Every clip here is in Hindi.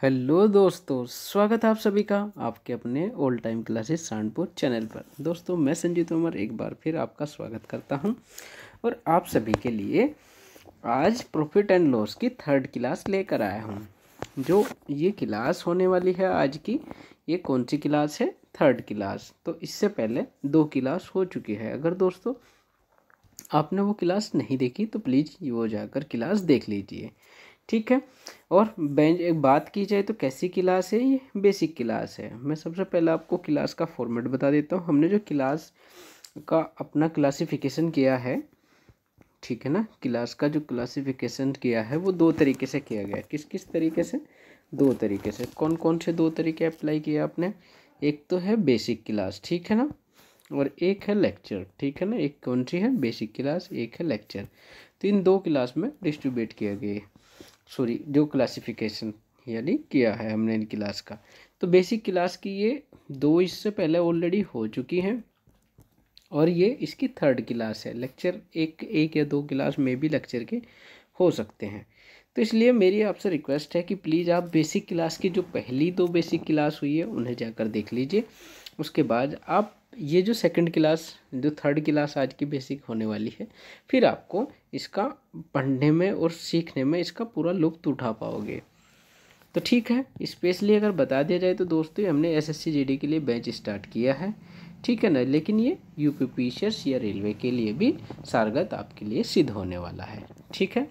हेलो दोस्तों स्वागत है आप सभी का आपके अपने old time classes Sahanpur channel पर दोस्तों मैं संजीव तोमर एक बार फिर आपका स्वागत करता हूं और आप सभी के लिए आज प्रॉफिट एंड लॉस की थर्ड क्लास लेकर आया हूं जो ये क्लास होने वाली है आज की ये कौन सी क्लास है थर्ड क्लास तो इससे पहले दो क्लास हो चुकी है अगर दोस्तों आपने वो क्लास नहीं देखी तो प्लीज़ वो जाकर क्लास देख लीजिए ठीक है और बेंच एक बात की जाए तो कैसी क्लास है ये बेसिक क्लास है मैं सबसे पहले आपको क्लास का फॉर्मेट बता देता हूँ हमने जो क्लास का अपना क्लासिफिकेशन किया है ठीक है ना क्लास का जो क्लासिफिकेशन किया है वो दो तरीके से किया गया किस किस तरीके से दो तरीके से कौन कौन से दो तरीके अप्लाई किया आपने एक तो है बेसिक क्लास ठीक है ना और एक है लेक्चर ठीक है ना एक कौन सी है बेसिक क्लास एक है लेक्चर तो इन दो क्लास में डिस्ट्रीब्यूट किया गया है सॉरी जो क्लासिफिकेशन यानी किया है हमने इन क्लास का तो बेसिक क्लास की ये दो इससे पहले ऑलरेडी हो चुकी हैं और ये इसकी थर्ड क्लास है लेक्चर एक एक या दो क्लास में भी लेक्चर के हो सकते हैं तो इसलिए मेरी आपसे रिक्वेस्ट है कि प्लीज़ आप बेसिक क्लास की जो पहली दो बेसिक क्लास हुई है उन्हें जाकर देख लीजिए उसके बाद आप ये जो सेकंड क्लास जो थर्ड क्लास आज की बेसिक होने वाली है फिर आपको इसका पढ़ने में और सीखने में इसका पूरा लुप्त उठा पाओगे तो ठीक है स्पेशली अगर बता दिया जाए तो दोस्तों हमने एस एस के लिए बैच स्टार्ट किया है ठीक है ना लेकिन ये यू पी पी या रेलवे के लिए भी सारगत आपके लिए सिद्ध होने वाला है ठीक है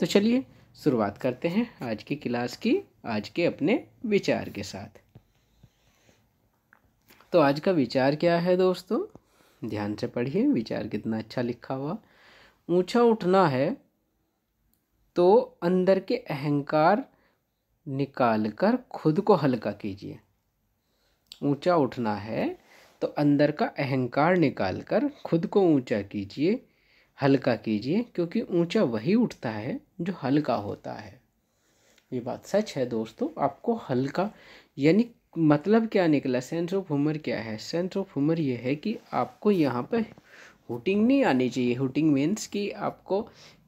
तो चलिए शुरुआत करते हैं आज की क्लास की आज के अपने विचार के साथ तो आज का विचार क्या है दोस्तों ध्यान से पढ़िए विचार कितना अच्छा लिखा हुआ ऊंचा उठना है तो अंदर के अहंकार निकाल कर खुद को हल्का कीजिए ऊंचा उठना है तो अंदर का अहंकार निकाल कर खुद को ऊंचा कीजिए हल्का कीजिए क्योंकि ऊंचा वही उठता है जो हल्का होता है ये बात सच है दोस्तों आपको हल्का यानी मतलब क्या निकला सेंस ऑफ हुमर क्या है सेंस ऑफ हुमर ये है कि आपको यहाँ पर हुटिंग नहीं आनी चाहिए हुटिंग मीन्स कि आपको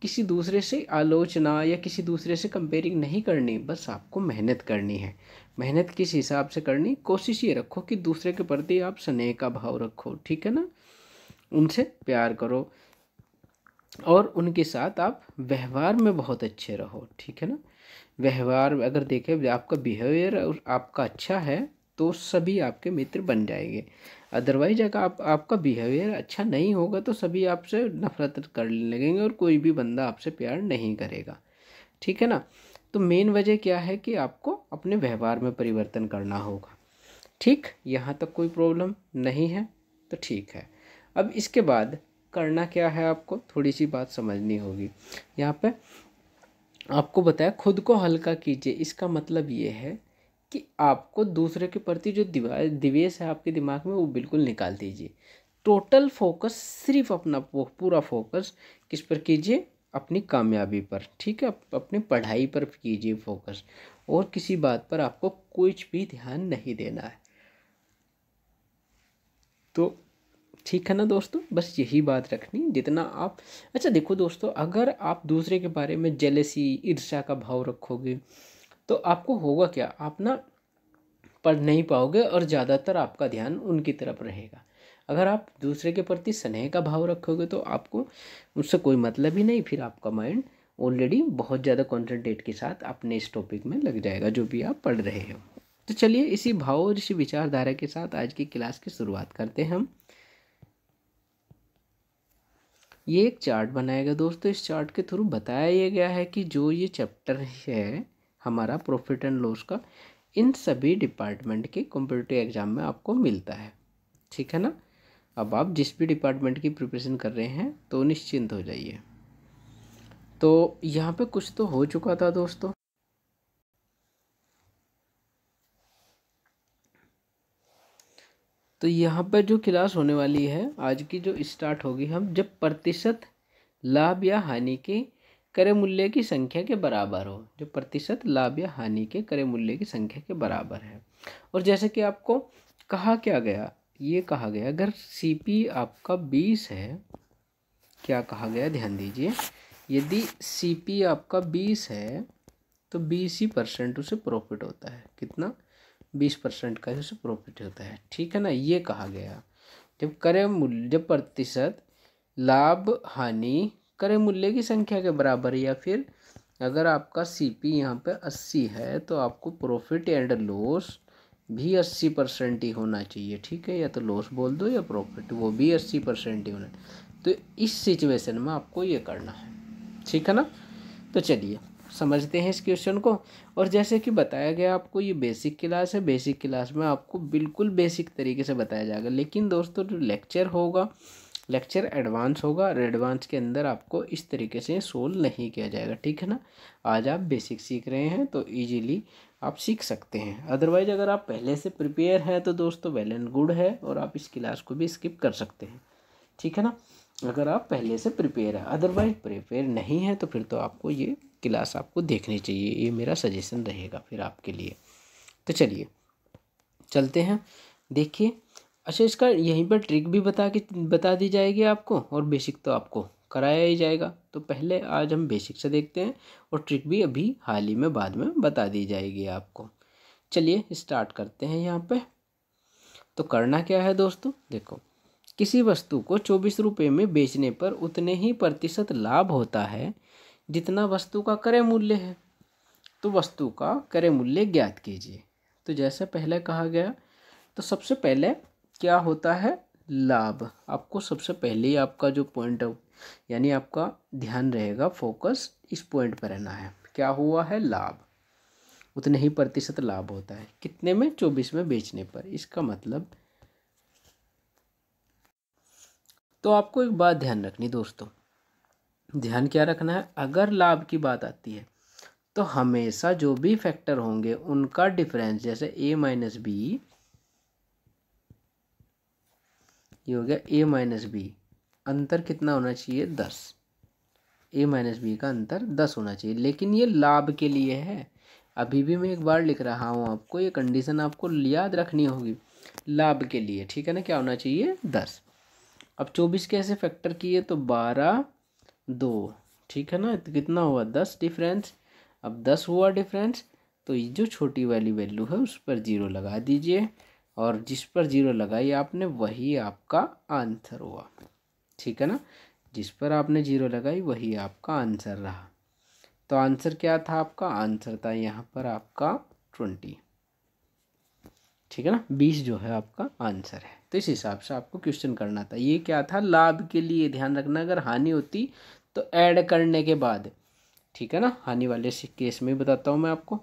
किसी दूसरे से आलोचना या किसी दूसरे से कंपेयरिंग नहीं करनी बस आपको मेहनत करनी है मेहनत किस हिसाब से करनी कोशिश ये रखो कि दूसरे के प्रति आप स्नेह का भाव रखो ठीक है ना उनसे प्यार करो और उनके साथ आप व्यवहार में बहुत अच्छे रहो ठीक है ना व्यवहार अगर देखें आपका बिहेवियर आपका अच्छा है तो सभी आपके मित्र बन जाएंगे अदरवाइज अगर आप आपका बिहेवियर अच्छा नहीं होगा तो सभी आपसे नफरत करने लगेंगे और कोई भी बंदा आपसे प्यार नहीं करेगा ठीक है ना तो मेन वजह क्या है कि आपको अपने व्यवहार में परिवर्तन करना होगा ठीक यहाँ तक कोई प्रॉब्लम नहीं है तो ठीक है अब इसके बाद करना क्या है आपको थोड़ी सी बात समझनी होगी यहाँ पे आपको बताया खुद को हल्का कीजिए इसका मतलब ये है कि आपको दूसरे के प्रति जो दिवा दिवेश है आपके दिमाग में वो बिल्कुल निकाल दीजिए टोटल फोकस सिर्फ अपना पूरा फोकस किस पर कीजिए अपनी कामयाबी पर ठीक है अपनी पढ़ाई पर कीजिए फोकस और किसी बात पर आपको कुछ भी ध्यान नहीं देना है तो ठीक है ना दोस्तों बस यही बात रखनी जितना आप अच्छा देखो दोस्तों अगर आप दूसरे के बारे में जेलेसी ईर्ष्या का भाव रखोगे तो आपको होगा क्या आप ना पढ़ नहीं पाओगे और ज़्यादातर आपका ध्यान उनकी तरफ रहेगा अगर आप दूसरे के प्रति स्नेह का भाव रखोगे तो आपको उससे कोई मतलब ही नहीं फिर आपका माइंड ऑलरेडी बहुत ज़्यादा कॉन्सेंट्रेट के साथ अपने इस टॉपिक में लग जाएगा जो भी आप पढ़ रहे हो तो चलिए इसी भाव और इसी विचारधारा के साथ आज की क्लास की शुरुआत करते हैं हम ये एक चार्ट बनाएगा दोस्तों इस चार्ट के थ्रू बताया ये गया है कि जो ये चैप्टर है हमारा प्रॉफिट एंड लॉस का इन सभी डिपार्टमेंट के कॉम्पिटिटिव एग्ज़ाम में आपको मिलता है ठीक है ना अब आप जिस भी डिपार्टमेंट की प्रिपरेशन कर रहे हैं तो निश्चिंत हो जाइए तो यहाँ पे कुछ तो हो चुका था दोस्तों तो यहाँ पर जो क्लास होने वाली है आज की जो स्टार्ट होगी हम जब प्रतिशत लाभ या हानि के करे मूल्य की संख्या के बराबर हो जो प्रतिशत लाभ या हानि के करे मूल्य की संख्या के बराबर है और जैसे कि आपको कहा क्या गया ये कहा गया अगर सी आपका बीस है क्या कहा गया ध्यान दीजिए यदि सी आपका बीस है तो बीस ही परसेंट उसे प्रॉफिट होता है कितना बीस परसेंट का ही उसे प्रॉफिट होता है ठीक है ना ये कहा गया जब क्रय मूल्य प्रतिशत लाभ हानि क्रय मूल्य की संख्या के बराबर या फिर अगर आपका सी पी यहाँ पर अस्सी है तो आपको प्रॉफिट एंड लॉस भी अस्सी परसेंट ही होना चाहिए ठीक है या तो लॉस बोल दो या प्रॉफिट वो भी अस्सी परसेंट ही होना तो इस सिचुएशन में आपको ये करना है ठीक है ना तो चलिए समझते हैं इस क्वेश्चन को और जैसे कि बताया गया आपको ये बेसिक क्लास है बेसिक क्लास में आपको बिल्कुल बेसिक तरीके से बताया जाएगा लेकिन दोस्तों जो लेक्चर होगा लेक्चर एडवांस होगा और एडवांस के अंदर आपको इस तरीके से सोल्व नहीं किया जाएगा ठीक है ना आज आप बेसिक सीख रहे हैं तो ईजीली आप सीख सकते हैं अदरवाइज़ अगर आप पहले से प्रिपेयर हैं तो दोस्तों वेल एंड गुड है और आप इस क्लास को भी स्किप कर सकते हैं ठीक है ना अगर आप पहले से प्रिपेयर है अदरवाइज प्रिपेयर नहीं है तो फिर तो आपको ये क्लास आपको देखनी चाहिए ये मेरा सजेशन रहेगा फिर आपके लिए तो चलिए चलते हैं देखिए अच्छा इसका यहीं पर ट्रिक भी बता के बता दी जाएगी आपको और बेसिक तो आपको कराया ही जाएगा तो पहले आज हम बेसिक से देखते हैं और ट्रिक भी अभी हाल ही में बाद में बता दी जाएगी आपको चलिए स्टार्ट करते हैं यहाँ पे तो करना क्या है दोस्तों देखो किसी वस्तु को चौबीस रुपये में बेचने पर उतने ही प्रतिशत लाभ होता है जितना वस्तु का क्रय मूल्य है तो वस्तु का क्रय मूल्य ज्ञात कीजिए तो जैसे पहले कहा गया तो सबसे पहले क्या होता है लाभ आपको सबसे पहले ही आपका जो पॉइंट यानी आपका ध्यान रहेगा फोकस इस पॉइंट पर रहना है क्या हुआ है लाभ उतने ही प्रतिशत लाभ होता है कितने में चौबीस में बेचने पर इसका मतलब तो आपको एक बात ध्यान रखनी दोस्तों ध्यान क्या रखना है अगर लाभ की बात आती है तो हमेशा जो भी फैक्टर होंगे उनका डिफरेंस जैसे ए माइनस बी ये हो गया ए माइनस बी अंतर कितना होना चाहिए दस ए माइनस बी का अंतर दस होना चाहिए लेकिन ये लाभ के लिए है अभी भी मैं एक बार लिख रहा हूँ आपको ये कंडीशन आपको याद रखनी होगी लाभ के लिए ठीक है ना क्या होना चाहिए दस अब चौबीस के ऐसे फैक्टर किए तो बारह दो ठीक है ना तो कितना हुआ दस डिफरेंस अब दस हुआ डिफरेंस तो ये जो छोटी वाली वैल्यू है उस पर ज़ीरो लगा दीजिए और जिस पर ज़ीरो लगाई आपने वही आपका आंसर हुआ ठीक है ना जिस पर आपने ज़ीरो लगाई वही आपका आंसर रहा तो आंसर क्या था आपका आंसर था यहाँ पर आपका ट्वेंटी ठीक है ना बीस जो है आपका आंसर है तो इस हिसाब से आपको क्वेश्चन करना था ये क्या था लाभ के लिए ध्यान रखना अगर हानि होती तो ऐड करने के बाद ठीक है ना हानि वाले केस में बताता हूँ मैं आपको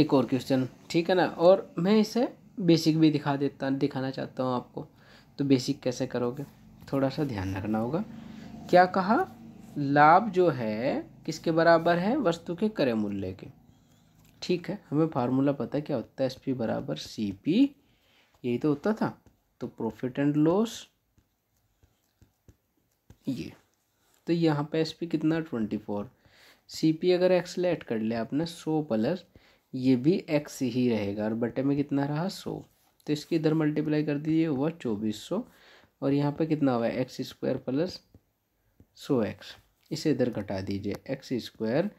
एक और क्वेश्चन ठीक है ना और मैं इसे बेसिक भी दिखा देता दिखाना चाहता हूँ आपको तो बेसिक कैसे करोगे थोड़ा सा ध्यान रखना होगा क्या कहा लाभ जो है किसके बराबर है वस्तु के क्रय मूल्य के ठीक है हमें फार्मूला पता है क्या होता है एस पी बराबर सी पी यही तो होता था तो प्रॉफिट एंड लॉस ये तो यहाँ पे एस पी कितना ट्वेंटी फोर सी पी अगर एक्स लेट कर लिया आपने सो प्लस ये भी एक्स ही रहेगा और बटे में कितना रहा सो तो इसकी इधर मल्टीप्लाई कर दीजिए हुआ चौबीस सौ और यहाँ पे कितना हुआ एक्स स्क्वायर प्लस सो एक्स इसे इधर घटा दीजिए एक्स स्क्वायर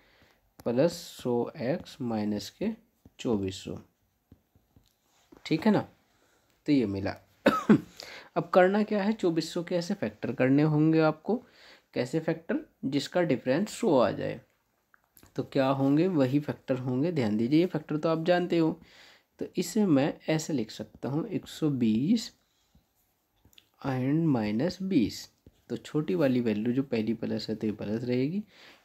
प्लस सो एक्स माइनस के चौबीस सौ ठीक है ना तो ये मिला अब करना क्या है चौबीस सौ के ऐसे फैक्टर करने होंगे आपको कैसे फैक्टर जिसका डिफरेंस सो आ जाए तो क्या होंगे वही फैक्टर होंगे ध्यान दीजिए ये फैक्टर तो आप जानते हो तो इसे मैं ऐसे लिख सकता हूँ एक सौ बीस एंड माइनस बीस तो छोटी वाली वैल्यू जो पहली प्लस है तो ये प्लस रहेगी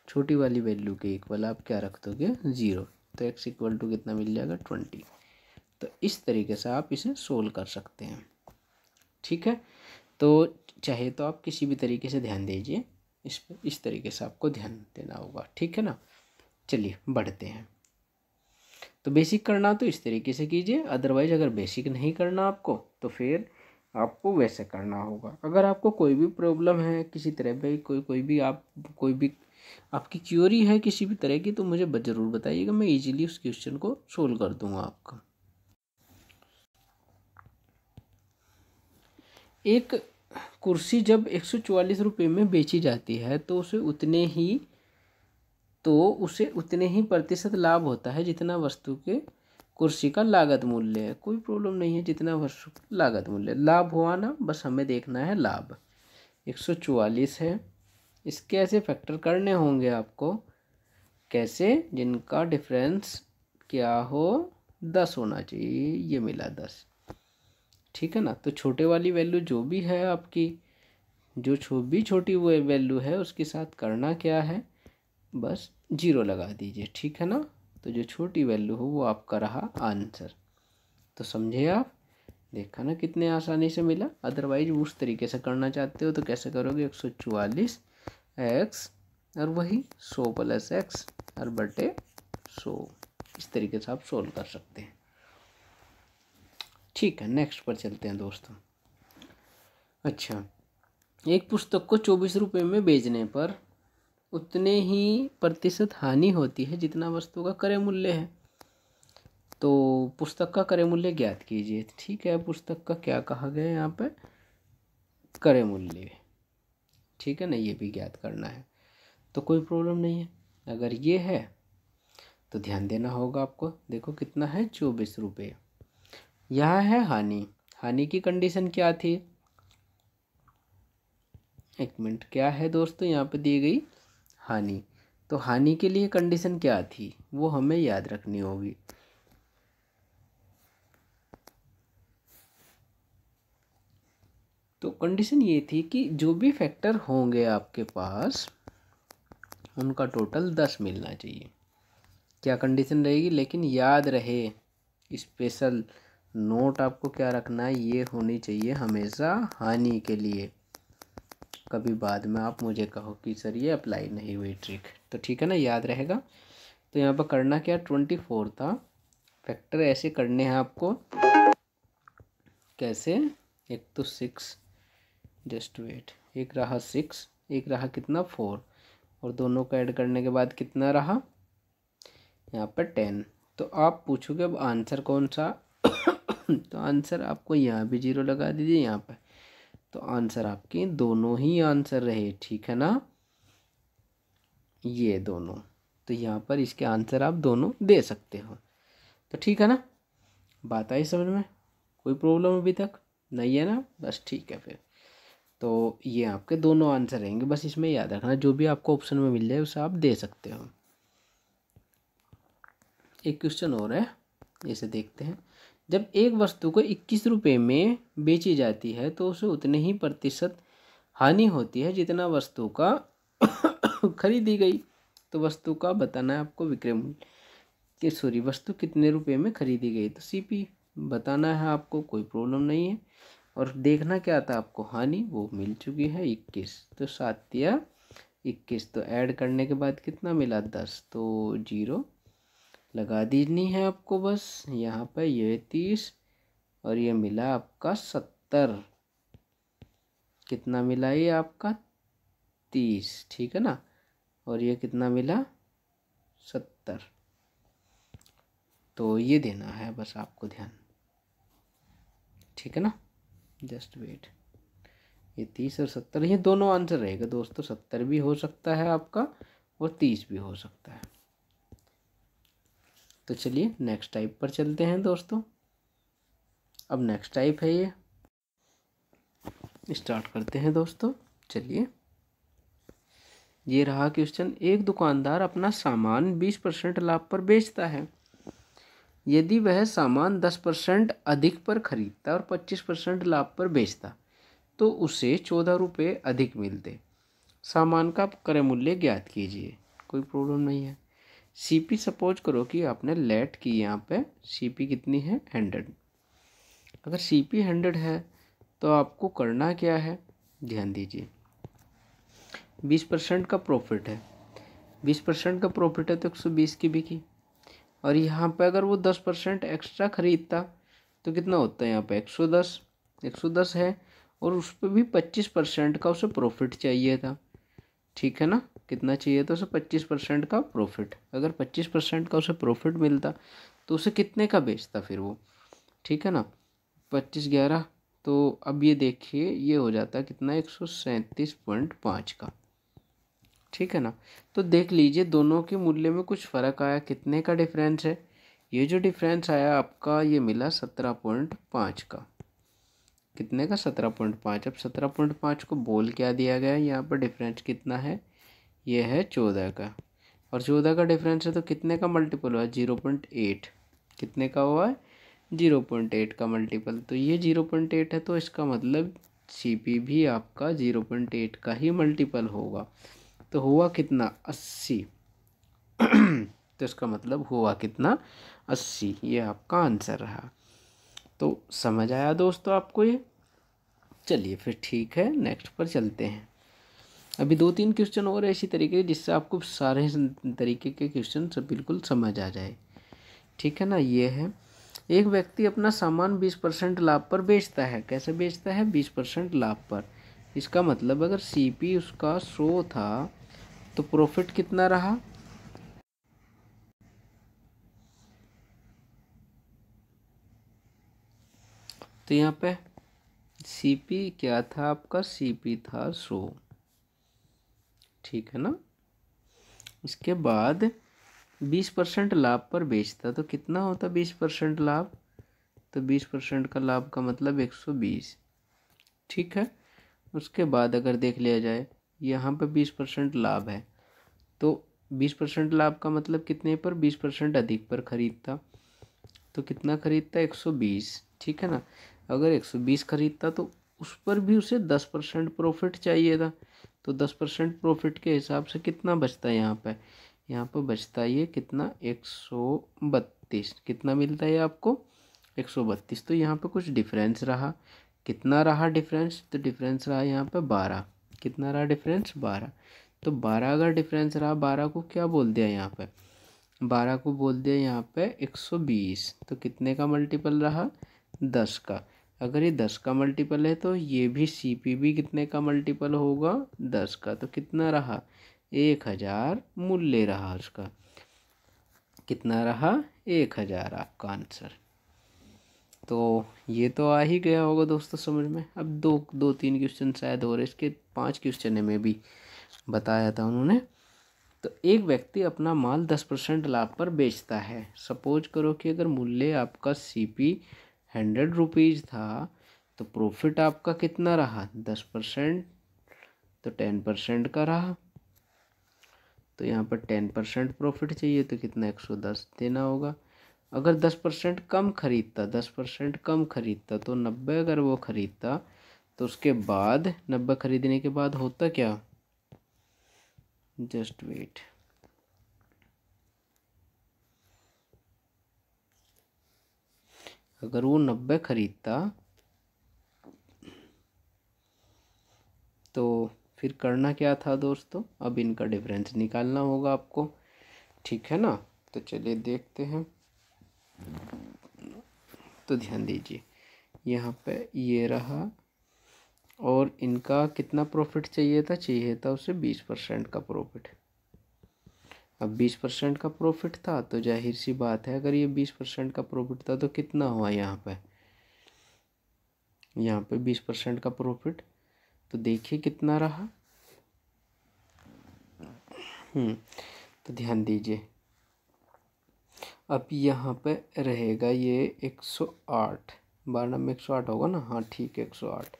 छोटी वाली वैल्यू के इक्वल आप क्या रख दोगे ज़ीरो तो एक्स इक्वल टू कितना मिल जाएगा ट्वेंटी तो इस तरीके से आप इसे सोल्व कर सकते हैं ठीक है तो चाहे तो आप किसी भी तरीके से ध्यान दीजिए इस पर इस तरीके से आपको ध्यान देना होगा ठीक है ना चलिए बढ़ते हैं तो बेसिक करना तो इस तरीके से कीजिए अदरवाइज अगर बेसिक नहीं करना आपको तो फिर आपको वैसे करना होगा अगर आपको कोई भी प्रॉब्लम है किसी तरह भी कोई कोई भी आप कोई भी आपकी क्यूरी है किसी भी तरह की तो मुझे ज़रूर बताइएगा मैं इजीली उस क्वेश्चन को सोल्व कर दूंगा आपका एक कुर्सी जब एक सौ चवालीस रुपये में बेची जाती है तो उसे उतने ही तो उसे उतने ही प्रतिशत लाभ होता है जितना वस्तु के कुर्सी का लागत मूल्य है कोई प्रॉब्लम नहीं है जितना वस्तु लागत मूल्य लाभ हुआ ना बस हमें देखना है लाभ एक सौ चवालीस है इसके ऐसे फैक्टर करने होंगे आपको कैसे जिनका डिफरेंस क्या हो दस होना चाहिए ये मिला दस ठीक है ना तो छोटे वाली वैल्यू जो भी है आपकी जो छो भी छोटी वो वैल्यू है उसके साथ करना क्या है बस जीरो लगा दीजिए ठीक है ना तो जो छोटी वैल्यू हो वो आपका रहा आंसर तो समझे आप देखा ना कितने आसानी से मिला अदरवाइज उस तरीके से करना चाहते हो तो कैसे करोगे एक सौ चवालीस एक्स और वही सौ प्लस एक्स और बटे सौ इस तरीके से आप सोल्व कर सकते हैं ठीक है नेक्स्ट पर चलते हैं दोस्तों अच्छा एक पुस्तक को चौबीस रुपये में बेचने पर उतने ही प्रतिशत हानि होती है जितना वस्तु का क्रय मूल्य है तो पुस्तक का क्रय मूल्य ज्ञात कीजिए ठीक है पुस्तक का क्या कहा गया है यहाँ पे क्रय मूल्य ठीक है ना ये भी ज्ञात करना है तो कोई प्रॉब्लम नहीं है अगर ये है तो ध्यान देना होगा आपको देखो कितना है चौबीस रुपये यहाँ है हानि हानि की कंडीशन क्या थी एक मिनट क्या है दोस्तों यहाँ पे दी गई हानि तो हानि के लिए कंडीशन क्या थी वो हमें याद रखनी होगी तो कंडीशन ये थी कि जो भी फैक्टर होंगे आपके पास उनका टोटल दस मिलना चाहिए क्या कंडीशन रहेगी लेकिन याद रहे स्पेशल नोट आपको क्या रखना है ये होनी चाहिए हमेशा हानि के लिए कभी बाद में आप मुझे कहो कि सर ये अप्लाई नहीं हुई ट्रिक तो ठीक है ना याद रहेगा तो यहाँ पर करना क्या ट्वेंटी फोर था फैक्टर ऐसे करने हैं आपको कैसे एक तो सिक्स जस्ट वेट एक रहा सिक्स एक रहा कितना फोर और दोनों को ऐड करने के बाद कितना रहा यहाँ पर टेन तो आप पूछोगे अब आंसर कौन सा तो आंसर आपको यहाँ भी जीरो लगा दीजिए यहाँ पर तो आंसर आपके दोनों ही आंसर रहे ठीक है ना ये दोनों तो यहाँ पर इसके आंसर आप दोनों दे सकते हो तो ठीक है ना बात आई समझ में कोई प्रॉब्लम अभी तक नहीं है ना बस ठीक है फिर तो ये आपके दोनों आंसर रहेंगे बस इसमें याद रखना जो भी आपको ऑप्शन में मिल जाए उसे आप दे सकते हो एक क्वेश्चन और है इसे देखते हैं जब एक वस्तु को इक्कीस रुपये में बेची जाती है तो उसे उतने ही प्रतिशत हानि होती है जितना वस्तु का खरीदी गई तो वस्तु का बताना है आपको विक्रय मूल्य कि सॉरी वस्तु कितने रुपए में खरीदी गई तो सीपी बताना है आपको कोई प्रॉब्लम नहीं है और देखना क्या था आपको हानि वो मिल चुकी है इक्कीस तो सात या इक्कीस तो ऐड करने के बाद कितना मिला दस तो जीरो लगा देनी है आपको बस यहाँ पे ये तीस और ये मिला आपका सत्तर कितना मिला ये आपका तीस ठीक है ना और ये कितना मिला सत्तर तो ये देना है बस आपको ध्यान ठीक है ना जस्ट वेट ये तीस और सत्तर ये दोनों आंसर रहेगा दोस्तों तो सत्तर भी हो सकता है आपका और तीस भी हो सकता है तो चलिए नेक्स्ट टाइप पर चलते हैं दोस्तों अब नेक्स्ट टाइप है ये स्टार्ट करते हैं दोस्तों चलिए ये रहा क्वेश्चन एक दुकानदार अपना सामान बीस परसेंट लाभ पर बेचता है यदि वह सामान दस परसेंट अधिक पर खरीदता और पच्चीस परसेंट लाभ पर बेचता तो उसे चौदह रुपये अधिक मिलते सामान का क्रय मूल्य ज्ञात कीजिए कोई प्रॉब्लम नहीं है सी पी सपोज करो कि आपने लेट की यहाँ पे सी पी कितनी है हंड्रेड अगर सी पी हंड्रेड है तो आपको करना क्या है ध्यान दीजिए बीस परसेंट का प्रॉफिट है बीस परसेंट का प्रॉफिट है तो एक सौ बीस की बिकी और यहाँ पे अगर वो दस परसेंट एक्स्ट्रा ख़रीदता तो कितना होता है यहाँ पे एक सौ दस एक सौ दस है और उस पर भी पच्चीस परसेंट का उसे प्रॉफिट चाहिए था ठीक है ना कितना चाहिए था उसे पच्चीस परसेंट का प्रॉफिट अगर पच्चीस परसेंट का उसे प्रॉफिट मिलता तो उसे कितने का बेचता फिर वो ठीक है ना पच्चीस ग्यारह तो अब ये देखिए ये हो जाता कितना एक सौ सैंतीस पॉइंट पाँच का ठीक है ना तो देख लीजिए दोनों के मूल्य में कुछ फ़र्क आया कितने का डिफरेंस है ये जो डिफरेंस आया आपका ये मिला सत्रह पॉइंट पाँच का कितने का सत्रह पॉइंट पाँच अब सत्रह पॉइंट पाँच को बोल क्या दिया गया यहाँ पर डिफरेंस कितना है ये है चौदह का और चौदह का डिफरेंस है तो कितने का मल्टीपल हुआ जीरो पॉइंट एट कितने का हुआ है जीरो पॉइंट एट का मल्टीपल तो ये जीरो पॉइंट एट है तो इसका मतलब सी पी भी आपका जीरो पॉइंट एट का ही मल्टीपल होगा तो हुआ कितना अस्सी तो इसका मतलब हुआ कितना अस्सी ये आपका आंसर रहा तो समझ आया दोस्तों आपको ये चलिए फिर ठीक है नेक्स्ट पर चलते हैं अभी दो तीन क्वेश्चन और ऐसी तरीके जिससे आपको सारे तरीके के क्वेश्चन सब बिल्कुल समझ आ जाए ठीक है ना ये है एक व्यक्ति अपना सामान बीस परसेंट लाभ पर बेचता है कैसे बेचता है बीस परसेंट लाभ पर इसका मतलब अगर सीपी उसका सो था तो प्रॉफिट कितना रहा तो यहाँ पे सी क्या था आपका सी था सो ठीक है ना इसके बाद बीस परसेंट लाभ पर बेचता तो कितना होता बीस परसेंट लाभ तो बीस परसेंट का लाभ का मतलब एक सौ बीस ठीक है उसके बाद अगर देख लिया जाए यहाँ पर बीस परसेंट लाभ है तो बीस परसेंट लाभ का मतलब कितने पर बीस परसेंट अधिक पर खरीदता तो कितना खरीदता एक सौ बीस ठीक है ना अगर एक सौ बीस खरीदता तो उस पर भी उसे दस परसेंट प्रॉफिट चाहिए था तो दस परसेंट प्रॉफिट के हिसाब से कितना बचता है यहाँ पर यहाँ पर बचता ये कितना एक सौ बत्तीस कितना मिलता है आपको एक सौ बत्तीस तो यहाँ पर कुछ डिफरेंस रहा कितना रहा डिफरेंस तो डिफरेंस रहा यहाँ पर बारह कितना रहा डिफरेंस बारह तो बारह अगर डिफरेंस रहा बारह को क्या बोल दिया यहाँ पे बारह को बोल दिया यहाँ पे एक सौ बीस तो कितने का मल्टीपल रहा दस का अगर ये दस का मल्टीपल है तो ये भी सी पी भी कितने का मल्टीपल होगा दस का तो कितना रहा एक हज़ार मूल्य रहा उसका कितना रहा एक हज़ार आपका आंसर तो ये तो आ ही गया होगा दोस्तों समझ में अब दो दो तीन क्वेश्चन शायद हो रहे इसके पांच क्वेश्चन में भी बताया था उन्होंने तो एक व्यक्ति अपना माल दस परसेंट लाभ पर बेचता है सपोज करो कि अगर मूल्य आपका सी पी हंड्रेड रुपीज़ था तो प्रॉफिट आपका कितना रहा दस परसेंट तो टेन परसेंट का रहा तो यहाँ पर टेन परसेंट प्रॉफिट चाहिए तो कितना एक सौ दस देना होगा अगर दस परसेंट कम खरीदता दस परसेंट कम खरीदता तो नब्बे अगर वो खरीदता तो उसके बाद नब्बे खरीदने के बाद होता क्या जस्ट वेट अगर वो नब्बे ख़रीदता तो फिर करना क्या था दोस्तों अब इनका डिफरेंस निकालना होगा आपको ठीक है ना तो चलिए देखते हैं तो ध्यान दीजिए यहाँ पे ये रहा और इनका कितना प्रॉफिट चाहिए था चाहिए था उसे बीस परसेंट का प्रॉफिट अब बीस परसेंट का प्रॉफिट था तो जाहिर सी बात है अगर ये बीस परसेंट का प्रॉफिट था तो कितना हुआ यहाँ पे यहाँ पे बीस परसेंट का प्रॉफिट तो देखिए कितना रहा हम्म, तो ध्यान दीजिए अब यहाँ पे रहेगा ये एक सौ आठ बारह में एक सौ आठ होगा ना हाँ ठीक है एक सौ आठ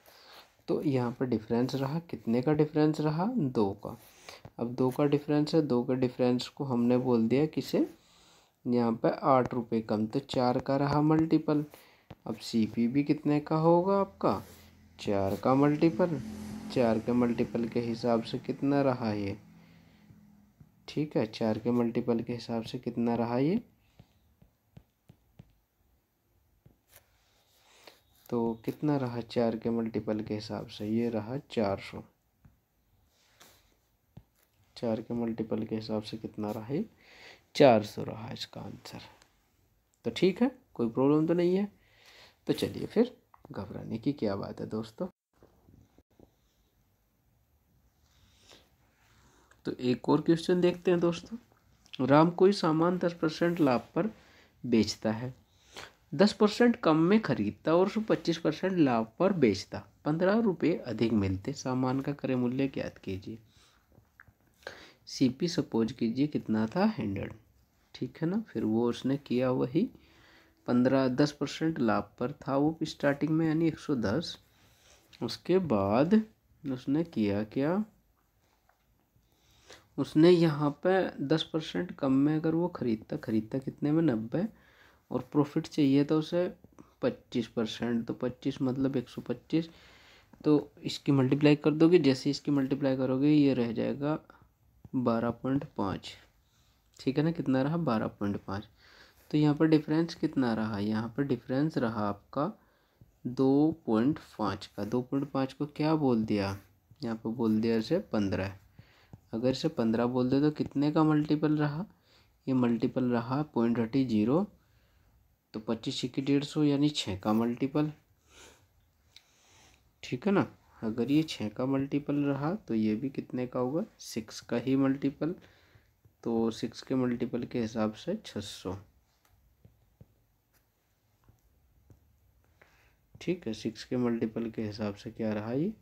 तो यहाँ पर डिफरेंस रहा कितने का डिफरेंस रहा दो का अब दो का डिफरेंस है दो के डिफरेंस को हमने बोल दिया किसे यहाँ पर आठ रुपये कम तो चार का रहा मल्टीपल अब सी पी भी कितने का होगा आपका चार का मल्टीपल चार के मल्टीपल के हिसाब से कितना रहा ये ठीक है चार के मल्टीपल के हिसाब से कितना रहा ये तो कितना रहा चार के मल्टीपल के हिसाब से ये रहा चार सौ चार के मल्टीपल के हिसाब से कितना रहा है चार सौ रहा इसका आंसर तो ठीक है कोई प्रॉब्लम तो नहीं है तो चलिए फिर घबराने की क्या बात है दोस्तों तो एक और क्वेश्चन देखते हैं दोस्तों राम कोई सामान दस परसेंट लाभ पर बेचता है दस परसेंट कम में खरीदता और उसको पच्चीस परसेंट लाभ पर बेचता पंद्रह रुपये अधिक मिलते सामान का क्रय मूल्य ज्ञात कीजिए सी पी सपोज कीजिए कितना था हंड्रेड ठीक है ना फिर वो उसने किया वही पंद्रह दस परसेंट लाभ पर था वो स्टार्टिंग में यानी एक सौ दस उसके बाद उसने किया क्या उसने यहाँ पे दस परसेंट कम में अगर वो ख़रीदता ख़रीदता कितने में नब्बे और प्रॉफिट चाहिए था उसे पच्चीस परसेंट तो पच्चीस मतलब एक सौ पच्चीस तो इसकी मल्टीप्लाई कर दोगे जैसे इसकी मल्टीप्लाई करोगे ये रह जाएगा बारह पॉइंट पाँच ठीक है ना कितना रहा बारह पॉइंट पाँच तो यहाँ पर डिफरेंस कितना रहा यहाँ पर डिफरेंस रहा आपका दो पॉइंट पाँच का दो पॉइंट पाँच को क्या बोल दिया यहाँ पर बोल दिया इसे पंद्रह अगर इसे पंद्रह बोल दे तो कितने का मल्टीपल रहा ये मल्टीपल रहा पॉइंट थर्टी जीरो तो पच्चीस इक्की डेढ़ सौ यानी छः का मल्टीपल ठीक है ना अगर ये छः का मल्टीपल रहा तो ये भी कितने का होगा सिक्स का ही मल्टीपल तो सिक्स के मल्टीपल के हिसाब से छः सौ ठीक है सिक्स के मल्टीपल के हिसाब से क्या रहा ये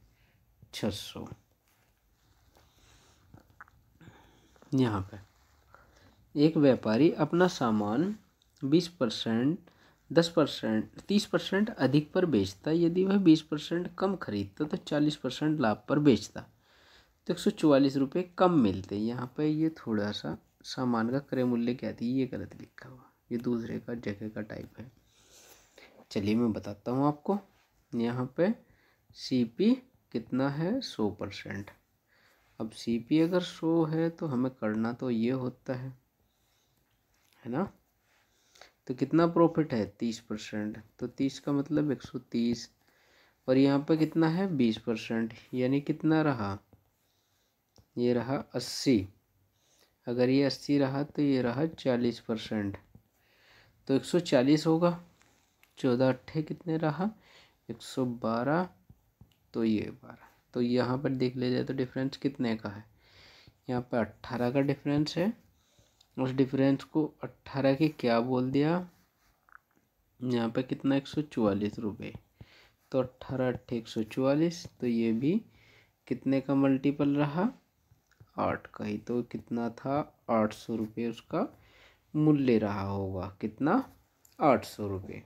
छः सौ यहाँ पे एक व्यापारी अपना सामान बीस परसेंट दस परसेंट तीस परसेंट अधिक पर बेचता यदि वह बीस परसेंट कम खरीदता तो चालीस परसेंट लाभ पर बेचता तो एक सौ चवालीस रुपये कम मिलते यहाँ पर ये थोड़ा सा सामान का क्रय मूल्य क्या थी ये गलत लिखा हुआ ये दूसरे का जगह का टाइप है चलिए मैं बताता हूँ आपको यहाँ पे सी पी कितना है सौ परसेंट अब सी पी अगर सौ है तो हमें करना तो ये होता है है ना तो कितना प्रॉफिट है तीस परसेंट तो तीस का मतलब एक सौ तीस और यहाँ पर कितना है बीस परसेंट यानी कितना रहा ये रहा अस्सी अगर ये अस्सी रहा तो ये रहा चालीस परसेंट तो एक सौ चालीस होगा चौदह अट्ठे कितने रहा एक सौ बारह तो ये बारह तो यहाँ पर देख लिया जाए तो डिफरेंस कितने का है यहाँ पर अट्ठारह का डिफरेंस है उस डिफरेंस को अट्ठारह के क्या बोल दिया यहाँ पे कितना एक सौ चवालीस रुपये तो अट्ठारह अट्ठे एक सौ चवालीस तो ये भी कितने का मल्टीपल रहा आठ का ही तो कितना था आठ सौ रुपये उसका मूल्य रहा होगा कितना आठ सौ रुपये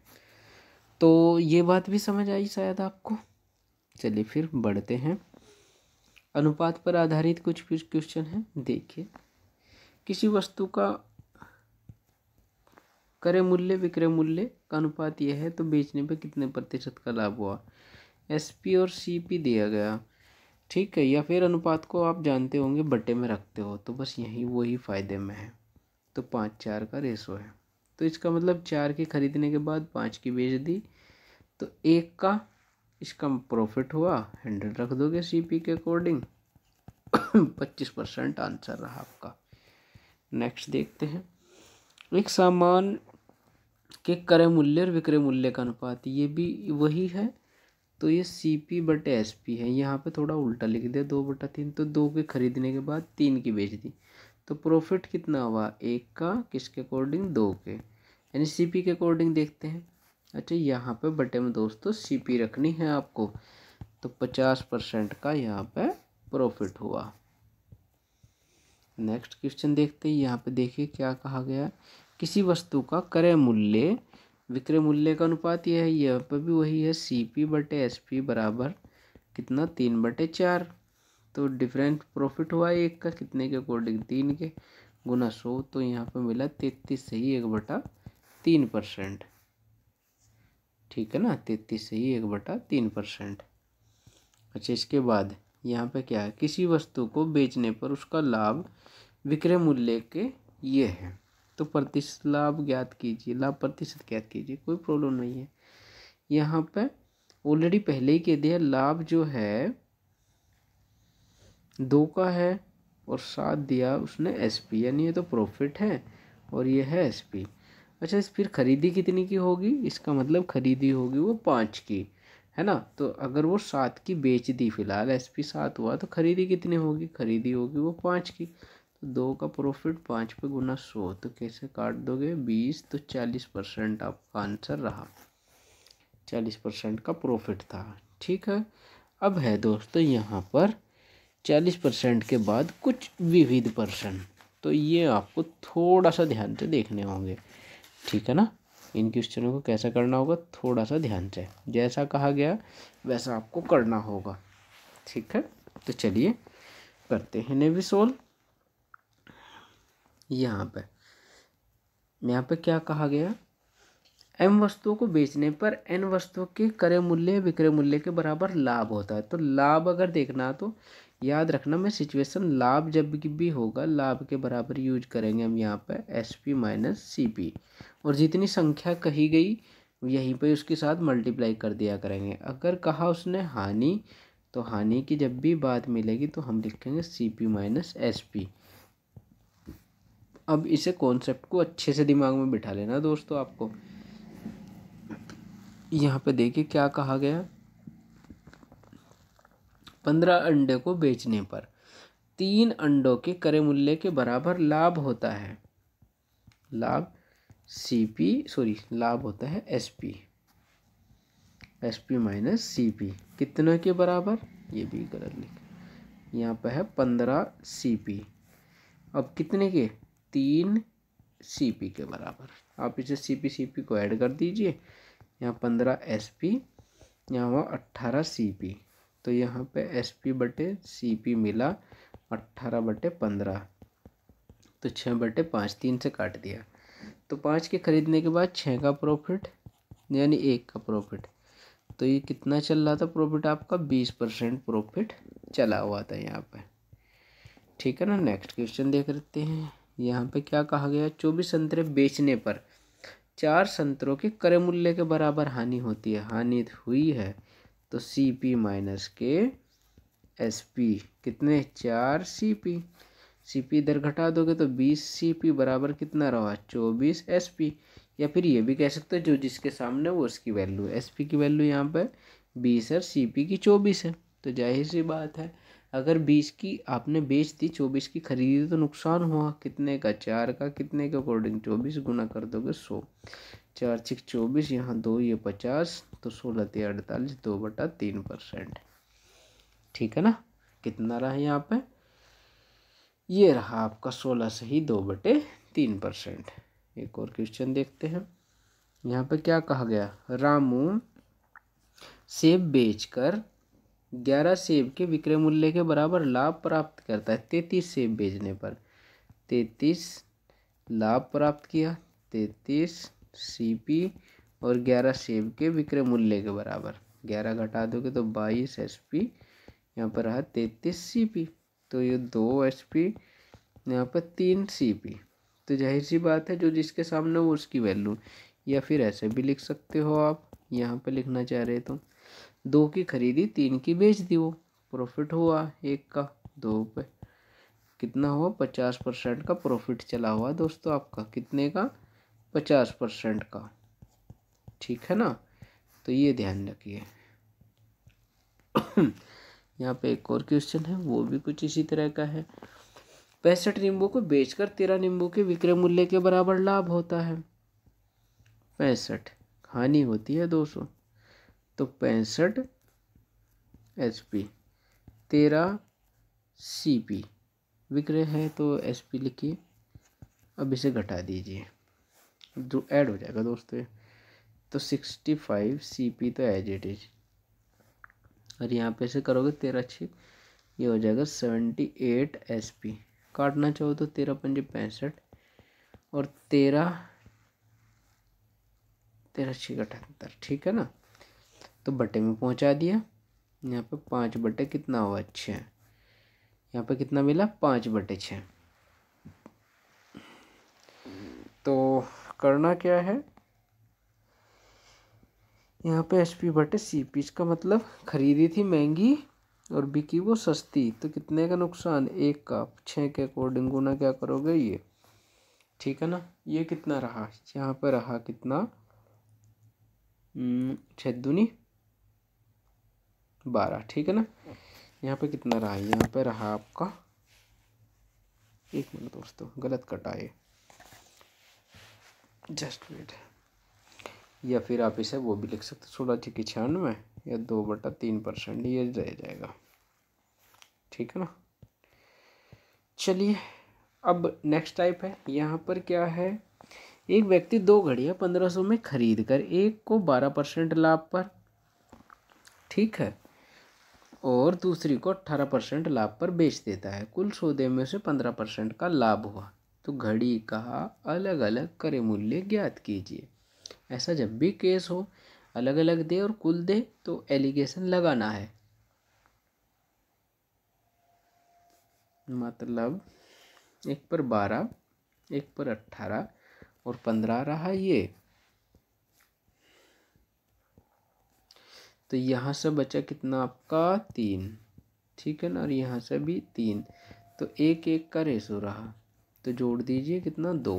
तो ये बात भी समझ आई शायद आपको चलिए फिर बढ़ते हैं अनुपात पर आधारित कुछ क्वेश्चन हैं देखिए किसी वस्तु का क्रय मूल्य विक्रय मूल्य का अनुपात यह है तो बेचने पर कितने प्रतिशत का लाभ हुआ एस पी और सी पी दिया गया ठीक है या फिर अनुपात को आप जानते होंगे बटे में रखते हो तो बस यही वही फ़ायदे में है तो पाँच चार का रेशो है तो इसका मतलब चार के ख़रीदने के बाद पाँच की बेच दी तो एक का इसका प्रॉफिट हुआ हंड्रेड रख दोगे सी पी के अकॉर्डिंग पच्चीस परसेंट आंसर रहा आपका नेक्स्ट देखते हैं एक सामान के क्रय मूल्य और विक्रय मूल्य का अनुपात ये भी वही है तो ये सी पी बटे एस पी है यहाँ पे थोड़ा उल्टा लिख दिया दो बटा तीन तो दो के खरीदने के बाद तीन की बेच दी तो प्रॉफिट कितना हुआ एक का किसके अकॉर्डिंग दो के यानी सी पी के अकॉर्डिंग देखते हैं अच्छा यहाँ पे बटे में दोस्तों सी पी रखनी है आपको तो पचास परसेंट का यहाँ पे प्रॉफिट हुआ नेक्स्ट क्वेश्चन देखते हैं यहाँ पे देखिए क्या कहा गया किसी वस्तु का क्रय मूल्य विक्रय मूल्य का अनुपात यह है यहाँ पर भी वही है सी पी बटे एस पी बराबर कितना तीन बटे चार तो डिफरेंट प्रॉफिट हुआ एक का कितने के अकॉर्डिंग तीन के गुना सौ तो यहाँ पे मिला तैतीस से ही एक बटा तीन परसेंट ठीक है ना तैतीस से ही एक बटा तीन परसेंट अच्छा इसके बाद यहाँ पे क्या है किसी वस्तु को बेचने पर उसका लाभ विक्रय मूल्य के ये है तो प्रतिशत लाभ ज्ञात कीजिए लाभ प्रतिशत ज्ञात कीजिए कोई प्रॉब्लम नहीं है यहाँ पे ऑलरेडी पहले ही कह दिया लाभ जो है दो का है और सात दिया उसने एस पी यानी ये तो प्रॉफिट है और ये है एस पी अच्छा इस फिर खरीदी कितनी की होगी इसका मतलब खरीदी होगी वो पाँच की है ना तो अगर वो सात की बेच दी फिलहाल एस पी सात हुआ तो खरीदी कितनी होगी खरीदी होगी वो पाँच की तो दो का प्रॉफिट पाँच पे गुना सौ तो कैसे काट दोगे बीस तो चालीस परसेंट आपका आंसर रहा चालीस परसेंट का प्रॉफिट था ठीक है अब है दोस्तों यहाँ पर चालीस परसेंट के बाद कुछ विविध परसेंट तो ये आपको थोड़ा सा ध्यान से देखने होंगे ठीक है ना इन क्वेश्चनों को कैसा करना होगा थोड़ा सा ध्यान से जैसा कहा गया वैसा आपको करना होगा ठीक है तो चलिए करते हैं नेवी सोल्व यहाँ पर यहाँ पे क्या कहा गया एम वस्तुओं को बेचने पर एन वस्तुओं के क्रय मूल्य विक्रय मूल्य के बराबर लाभ होता है तो लाभ अगर देखना तो याद रखना मैं सिचुएशन लाभ जब भी होगा लाभ के बराबर यूज करेंगे हम यहाँ पर S P minus C P और जितनी संख्या कही गई यहीं पर उसके साथ मल्टीप्लाई कर दिया करेंगे अगर कहा उसने हानि तो हानि की जब भी बात मिलेगी तो हम लिखेंगे C P minus S P अब इसे कॉन्सेप्ट को अच्छे से दिमाग में बिठा लेना दोस्तों आपको यहाँ पे देखिए क्या कहा गया पंद्रह अंडे को बेचने पर तीन अंडों के करे मूल्य के बराबर लाभ होता है लाभ सी पी सॉरी लाभ होता है S P S P minus C P कितने के बराबर ये भी गलत लिख यहाँ पर है पंद्रह सी पी अब कितने के तीन सी पी के बराबर आप इसे सी पी सी पी को ऐड कर दीजिए यहाँ पंद्रह एस पी यहाँ हुआ अट्ठारह सी पी तो यहाँ पे एस पी बटे सी पी मिला अट्ठारह बटे पंद्रह तो छः बटे पाँच तीन से काट दिया तो पाँच के ख़रीदने के बाद छः का प्रॉफिट यानी एक का प्रॉफिट तो ये कितना चल रहा था प्रॉफिट आपका बीस परसेंट प्रॉफिट चला हुआ था यहाँ पर ठीक है ना नेक्स्ट क्वेश्चन देख लेते हैं यहाँ पे क्या कहा गया चौबीस संतरे बेचने पर चार संतरों के क्रय मूल्य के बराबर हानि होती है हानि हुई है तो सी पी माइनस के एस पी कितने चार सी पी सी पी इधर घटा दोगे तो बीस सी पी बराबर कितना रहा चौबीस एस पी या फिर ये भी कह सकते हो जो जिसके सामने वो उसकी वैल्यू एस पी की वैल्यू यहाँ पर बीस है सी पी की चौबीस है तो जाहिर सी बात है अगर बीस की आपने बेच दी चौबीस की खरीदी तो नुकसान हुआ कितने का चार का कितने के अकॉर्डिंग चौबीस गुना कर दोगे सौ चार छिक चौबीस यहाँ दो ये पचास तो सोलह तीन अड़तालीस दो बटा तीन परसेंट ठीक है ना कितना रहा यहाँ पे ये रहा आपका सोलह से ही दो बटे तीन परसेंट एक और क्वेश्चन देखते हैं यहाँ पे क्या कहा गया रामू सेब बेचकर ग्यारह सेब के विक्रय मूल्य के बराबर लाभ प्राप्त करता है तैतीस सेब बेचने पर तैतीस लाभ प्राप्त किया तैतीस सीपी और ग्यारह सेब के विक्रय मूल्य के बराबर ग्यारह घटा दोगे तो बाईस एसपी यहाँ पर रहा तैतीस सीपी तो ये दो एसपी यहाँ पर तीन सीपी तो जाहिर सी बात है जो जिसके सामने वो उसकी वैल्यू या फिर ऐसे भी लिख सकते हो आप यहाँ पर लिखना चाह रहे तो दो की खरीदी तीन की बेच दी वो प्रॉफिट हुआ एक का दो रुपये कितना हुआ पचास परसेंट का प्रॉफिट चला हुआ दोस्तों आपका कितने का पचास परसेंट का ठीक है ना तो ये ध्यान रखिए यहाँ पे एक और क्वेश्चन है वो भी कुछ इसी तरह का है पैंसठ नींबू को बेचकर तेरह नींबू के विक्रय मूल्य के बराबर लाभ होता है पैंसठ हानि होती है दो सौ तो पैंसठ एच पी तेरह सी पी विक्रय है तो एच पी लिखिए अब इसे घटा दीजिए जो ऐड हो जाएगा दोस्तों तो सिक्सटी फाइव सी पी तो एज इट इज और यहाँ पे से करोगे तेरह छः ये हो जाएगा सेवेंटी एट एस पी काटना चाहो तो तेरह पंजे पैंसठ और तेरह तेरह छः अठहत्तर ठीक है ना तो बटे में पहुंचा दिया यहाँ पे पाँच बटे कितना हुआ छः यहाँ पे कितना मिला पाँच बटे छः तो करना क्या है यहाँ पे एस पी बटे सी पी इसका मतलब खरीदी थी महंगी और बिकी वो सस्ती तो कितने का नुकसान एक का छः के अकॉर्डिंग गुना क्या करोगे ये ठीक है ना ये कितना रहा यहाँ पे रहा कितना हम्म, छः दुनी बारह ठीक है ना यहाँ पे कितना रहा है यहाँ पे रहा आपका एक मिनट दोस्तों गलत कटा जस्ट मिनट या फिर आप इसे वो भी लिख सकते सोलह की छियानवे या दो बटा तीन परसेंट ये रह जाएगा ठीक है ना चलिए अब नेक्स्ट टाइप है यहाँ पर क्या है एक व्यक्ति दो घड़ियाँ पंद्रह सौ में खरीद कर एक को बारह परसेंट लाभ पर ठीक है और दूसरी को अट्ठारह परसेंट लाभ पर बेच देता है कुल सौदे में से पंद्रह परसेंट का लाभ हुआ तो घड़ी का अलग अलग करे मूल्य ज्ञात कीजिए ऐसा जब भी केस हो अलग अलग दे और कुल दे तो एलिगेशन लगाना है मतलब एक पर बारह एक पर अट्ठारह और पंद्रह रहा ये तो यहाँ से बचा कितना आपका तीन ठीक है ना और यहाँ से भी तीन तो एक एक का रेशो रहा तो जोड़ दीजिए कितना दो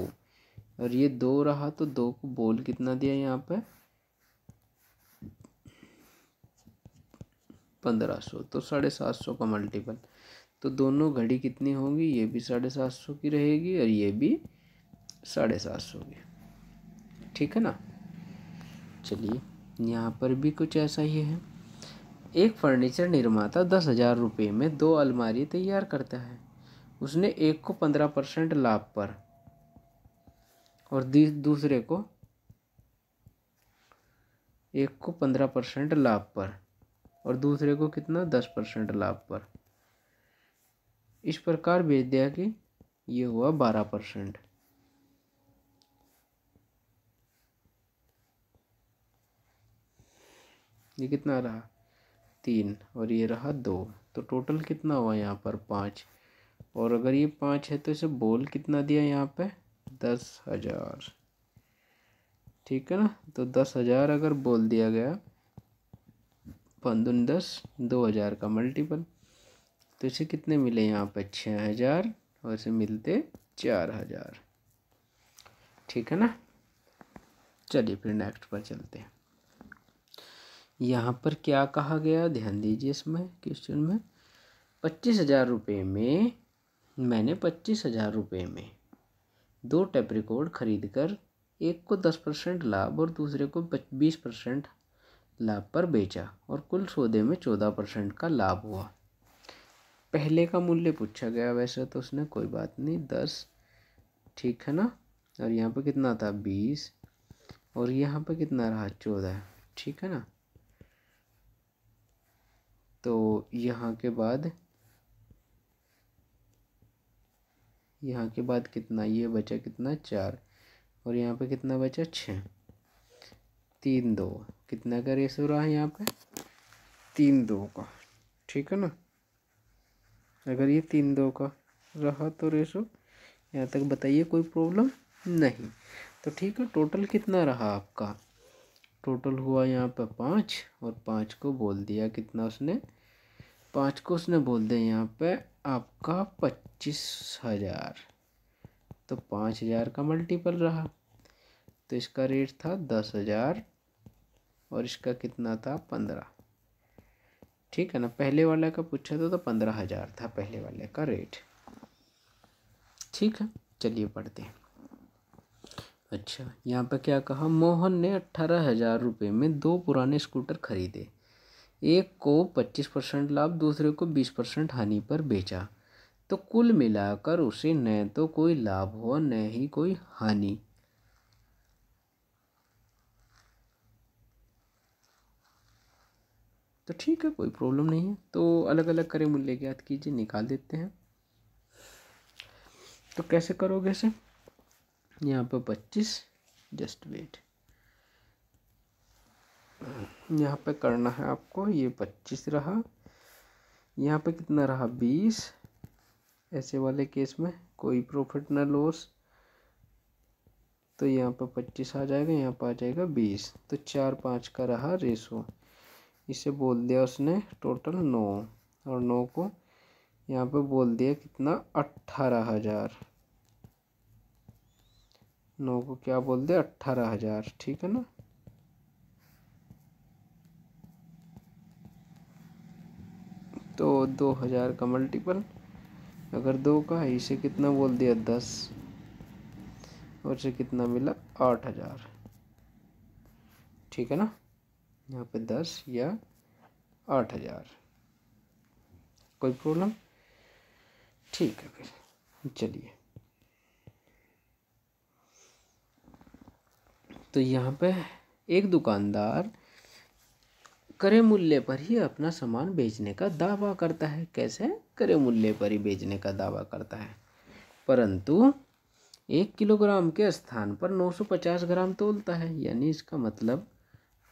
और ये दो रहा तो दो को बोल कितना दिया यहाँ पे पंद्रह सौ तो साढ़े सात सौ का मल्टीपल तो दोनों घड़ी कितनी होगी ये भी साढ़े सात सौ की रहेगी और ये भी साढ़े सात सौ की ठीक है ना चलिए यहाँ पर भी कुछ ऐसा ही है एक फर्नीचर निर्माता दस हज़ार रुपये में दो अलमारी तैयार करता है उसने एक को पंद्रह परसेंट लाभ पर और दूसरे को एक को पंद्रह परसेंट लाभ पर और दूसरे को कितना दस परसेंट लाभ पर इस प्रकार बेच दिया कि ये हुआ बारह परसेंट ये कितना रहा तीन और ये रहा दो तो टोटल कितना हुआ यहाँ पर पाँच और अगर ये पाँच है तो इसे बोल कितना दिया यहाँ पे दस हज़ार ठीक है ना तो दस हज़ार अगर बोल दिया गया पंदुन दस दो हज़ार का मल्टीपल तो इसे कितने मिले यहाँ पे छः हज़ार और इसे मिलते चार हज़ार ठीक है ना चलिए फिर नेक्स्ट पर चलते हैं यहाँ पर क्या कहा गया ध्यान दीजिए इसमें क्वेश्चन में पच्चीस हज़ार रुपये में मैंने पच्चीस हज़ार रुपये में दो टेप रिकॉर्ड खरीद कर एक को दस परसेंट लाभ और दूसरे को बीस परसेंट लाभ पर बेचा और कुल सौदे में चौदह परसेंट का लाभ हुआ पहले का मूल्य पूछा गया वैसे तो उसने कोई बात नहीं दस ठीक है ना और यहाँ पर कितना था बीस और यहाँ पर कितना रहा चौदह ठीक है ना तो यहाँ के बाद यहाँ के बाद कितना ये बचा कितना चार और यहाँ पे कितना बचा छः तीन दो कितना का रेस हो रहा है यहाँ पे तीन दो का ठीक है ना अगर ये तीन दो का रहा तो रेसो यहाँ तक बताइए कोई प्रॉब्लम नहीं तो ठीक है टोटल कितना रहा आपका टोटल हुआ यहाँ पर पाँच और पाँच को बोल दिया कितना उसने पाँच को उसने बोल दिया यहाँ पे आपका पच्चीस हज़ार तो पाँच हज़ार का मल्टीपल रहा तो इसका रेट था दस हज़ार और इसका कितना था पंद्रह ठीक है ना पहले वाले का पूछा था तो पंद्रह हज़ार था पहले वाले का रेट ठीक है चलिए पढ़ते हैं अच्छा यहाँ पर क्या कहा मोहन ने अट्ठारह हज़ार रुपये में दो पुराने स्कूटर खरीदे एक को पच्चीस परसेंट लाभ दूसरे को बीस परसेंट हानि पर बेचा तो कुल मिलाकर उसे न तो कोई लाभ हुआ न ही कोई हानि तो ठीक है कोई प्रॉब्लम नहीं है तो अलग अलग करें मूल्य ज्ञात कीजिए निकाल देते हैं तो कैसे करोगे इसे यहाँ पर पच्चीस जस्ट वेट यहाँ पे करना है आपको ये पच्चीस रहा यहाँ पे कितना रहा बीस ऐसे वाले केस में कोई प्रॉफिट ना लॉस तो यहाँ पर पच्चीस आ जाएगा यहाँ पर आ जाएगा बीस तो चार पाँच का रहा रेसो इसे बोल दिया उसने टोटल नौ और नौ को यहाँ पे बोल दिया कितना अट्ठारह हज़ार नौ को क्या बोल दे अट्ठारह हज़ार ठीक है ना तो दो हज़ार का मल्टीपल अगर दो का है इसे कितना बोल दिया दस और इसे कितना मिला आठ हज़ार ठीक है ना यहाँ पे दस या आठ हज़ार कोई प्रॉब्लम ठीक है फिर चलिए तो यहाँ पे एक दुकानदार करे मूल्य पर ही अपना सामान बेचने का दावा करता है कैसे करे मूल्य पर ही बेचने का दावा करता है परंतु एक किलोग्राम के स्थान पर 950 ग्राम तोलता है यानी इसका मतलब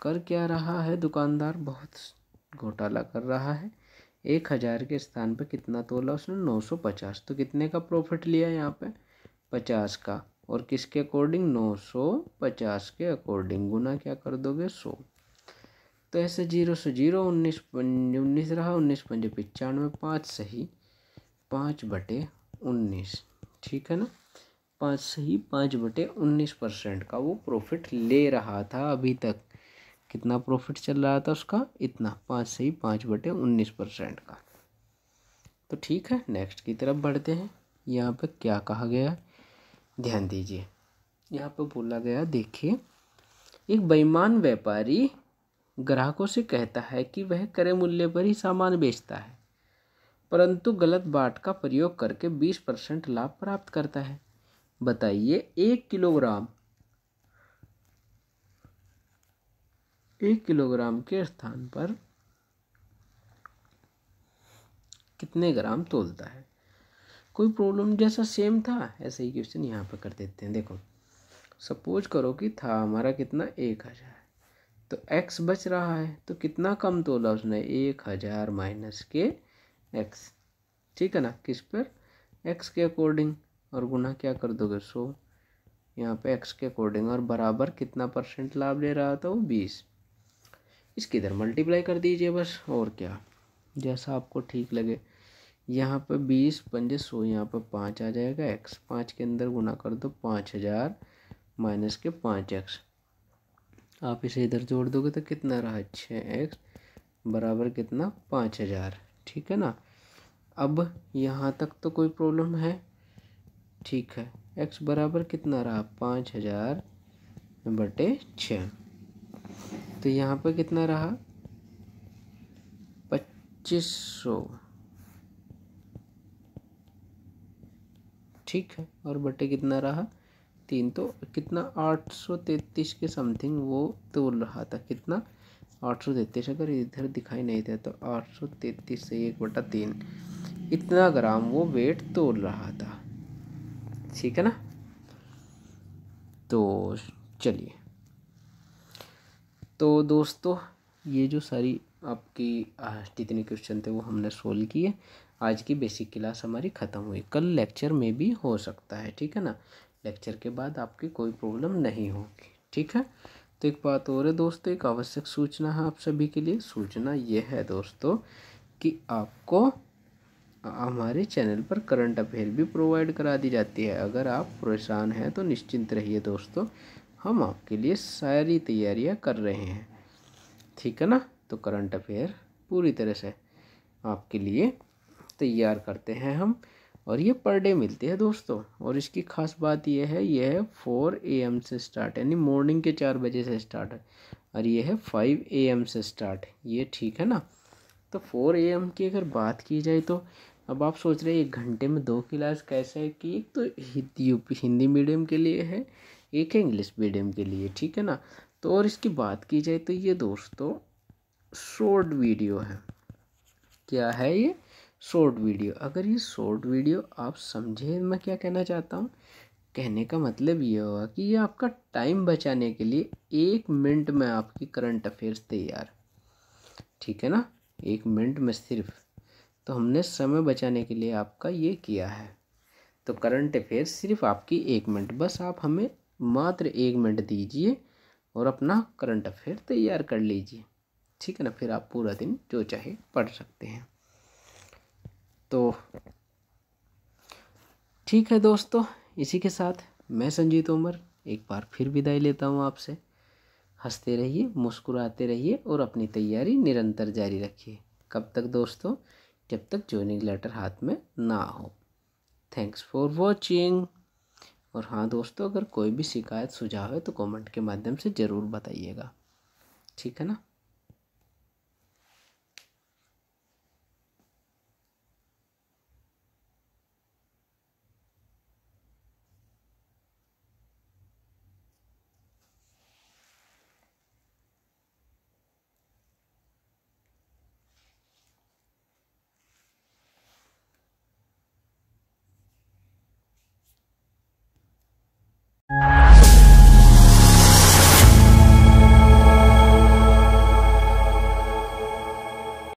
कर क्या रहा है दुकानदार बहुत घोटाला कर रहा है एक हज़ार के स्थान पर कितना तोला उसने 950 तो कितने का प्रॉफिट लिया यहाँ पे 50 का और किसके अकॉर्डिंग नौ सौ पचास के अकॉर्डिंग गुना क्या कर दोगे सौ तो ऐसे जीरो से जीरो उन्नीस पंज उन्नीस रहा उन्नीस पंजे पचानवे पाँच सही पाँच बटे उन्नीस ठीक है ना पाँच सही पाँच बटे उन्नीस परसेंट का वो प्रॉफिट ले रहा था अभी तक कितना प्रॉफिट चल रहा था उसका इतना पाँच सही पाँच बटे उन्नीस परसेंट का तो ठीक है नेक्स्ट की तरफ बढ़ते हैं यहाँ पे क्या कहा गया है ध्यान दीजिए यहाँ पर बोला गया देखिए एक बेईमान व्यापारी ग्राहकों से कहता है कि वह करे मूल्य पर ही सामान बेचता है परंतु गलत बाट का प्रयोग करके बीस परसेंट लाभ प्राप्त करता है बताइए एक किलोग्राम एक किलोग्राम के स्थान पर कितने ग्राम तोलता है कोई प्रॉब्लम जैसा सेम था ऐसे ही क्वेश्चन यहाँ पर कर देते हैं देखो सपोज करो कि था हमारा कितना एक हज़ार तो एक्स बच रहा है तो कितना कम तोला उसने एक हज़ार माइनस के एक्स ठीक है ना किस पर एक्स के अकॉर्डिंग और गुना क्या कर दोगे सो यहाँ पे एक्स के अकॉर्डिंग और बराबर कितना परसेंट लाभ ले रहा था वो बीस इसकी इधर मल्टीप्लाई कर दीजिए बस और क्या जैसा आपको ठीक लगे यहाँ पर बीस पंजे सौ यहाँ पर पाँच आ जाएगा एक्स पाँच के अंदर गुना कर दो पाँच हज़ार माइनस के पाँच एक्स आप इसे इधर जोड़ दोगे तो कितना रहा छः एक्स बराबर कितना पाँच हज़ार ठीक है ना अब यहाँ तक तो कोई प्रॉब्लम है ठीक है एक्स बराबर कितना रहा पाँच हज़ार बटे छः तो यहाँ पर कितना रहा पच्चीस सौ ठीक है और बटे कितना रहा तीन तो कितना आठ सौ तैतीस के समथिंग वो तोड़ रहा था कितना आठ सौ तैतीस अगर इधर दिखाई नहीं दे तो आठ सौ तैतीस से एक बटा तीन इतना ग्राम वो वेट तोड़ रहा था ठीक है ना तो चलिए तो दोस्तों ये जो सारी आपकी जितने क्वेश्चन थे वो हमने सोल्व किए आज की बेसिक क्लास हमारी ख़त्म हुई कल लेक्चर में भी हो सकता है ठीक है ना लेक्चर के बाद आपकी कोई प्रॉब्लम नहीं होगी ठीक है तो एक बात और है दोस्तों एक आवश्यक सूचना है आप सभी के लिए सूचना यह है दोस्तों कि आपको हमारे चैनल पर करंट अफेयर भी प्रोवाइड करा दी जाती है अगर आप परेशान हैं तो निश्चिंत रहिए दोस्तों हम आपके लिए सारी तैयारियां कर रहे हैं ठीक है ना तो करंट अफेयर पूरी तरह से आपके लिए तैयार करते हैं हम और ये पर डे मिलती है दोस्तों और इसकी खास बात यह है यह है फोर ए एम से स्टार्ट यानी मॉर्निंग के चार बजे से स्टार्ट है और यह है फाइव ए एम से स्टार्ट ये ठीक है ना तो फोर ए एम की अगर बात की जाए तो अब आप सोच रहे हैं एक घंटे में दो क्लास कैसे है कि एक तो हिंदी हिंदी मीडियम के लिए है एक है इंग्लिश मीडियम के लिए ठीक है ना तो और इसकी बात की जाए तो ये दोस्तों शॉर्ट वीडियो है क्या है ये शॉर्ट वीडियो अगर ये शॉर्ट वीडियो आप समझे मैं क्या कहना चाहता हूँ कहने का मतलब ये होगा कि ये आपका टाइम बचाने के लिए एक मिनट में आपकी करंट अफेयर्स तैयार ठीक है ना एक मिनट में सिर्फ तो हमने समय बचाने के लिए आपका ये किया है तो करंट अफेयर्स सिर्फ आपकी एक मिनट बस आप हमें मात्र एक मिनट दीजिए और अपना करंट अफेयर तैयार कर लीजिए ठीक है ना फिर आप पूरा दिन जो चाहे पढ़ सकते हैं तो ठीक है दोस्तों इसी के साथ मैं संजीत उमर एक बार फिर विदाई लेता हूँ आपसे हंसते रहिए मुस्कुराते रहिए और अपनी तैयारी निरंतर जारी रखिए कब तक दोस्तों जब तक ज्वाइनिंग लेटर हाथ में ना हो थैंक्स फॉर वॉचिंग और हाँ दोस्तों अगर कोई भी शिकायत सुझाव है तो कमेंट के माध्यम से ज़रूर बताइएगा ठीक है ना